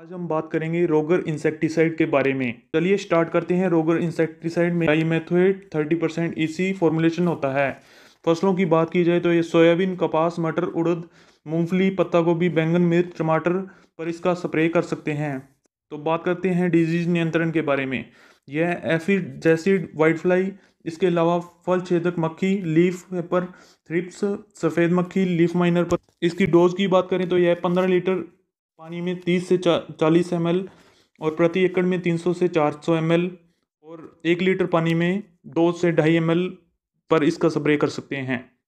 आज हम बात करेंगे रोगर इंसेक्टिसाइड के बारे में चलिए स्टार्ट करते हैं रोगर इंसेक्टिसाइड में डाईमेथोएट थर्टी परसेंट इसी फॉर्मुलेशन होता है फसलों की बात की जाए तो ये सोयाबीन कपास मटर उड़द मूंगफली पत्ता गोभी बैंगन मिर्च टमाटर पर इसका स्प्रे कर सकते हैं तो बात करते हैं डिजीज नियंत्रण के बारे में यह एफिड जैसिड वाइट फ्लाई इसके अलावा फल छेदक मक्खी लीफ पेपर थ्रिप्स सफ़ेद मक्खी लीफ माइनर पर इसकी डोज की बात करें तो यह पंद्रह लीटर पानी में तीस से चालीस एम और प्रति एकड़ में तीन सौ से चार सौ एम और एक लीटर पानी में दो से ढाई एम पर इसका स्प्रे कर सकते हैं